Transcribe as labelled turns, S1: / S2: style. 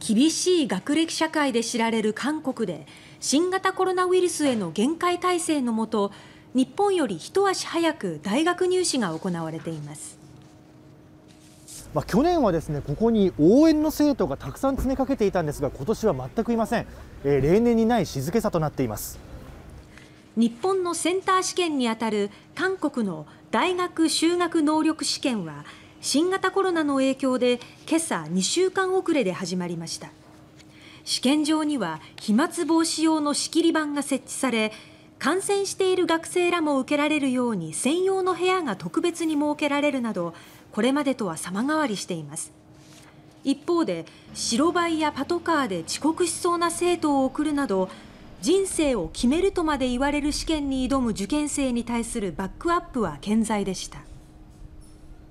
S1: 厳しい学歴社会で知られる韓国で新型コロナウイルスへの厳戒態勢のもと日本より一足早く大学入試が行われています。
S2: まあ、去年はですねここに応援の生徒がたくさん詰めかけていたんですが今年は全くいません、えー、例年にない静けさとなっています
S1: 日本のセンター試験にあたる韓国の大学修学能力試験は新型コロナの影響で今朝2週間遅れで始まりました試験場には飛沫防止用の仕切り板が設置され感染している学生らも受けられるように専用の部屋が特別に設けられるなどこれまでとは様変わりしています一方で白バイやパトカーで遅刻しそうな生徒を送るなど人生を決めるとまで言われる試験に挑む受験生に対するバックアップは健在でした。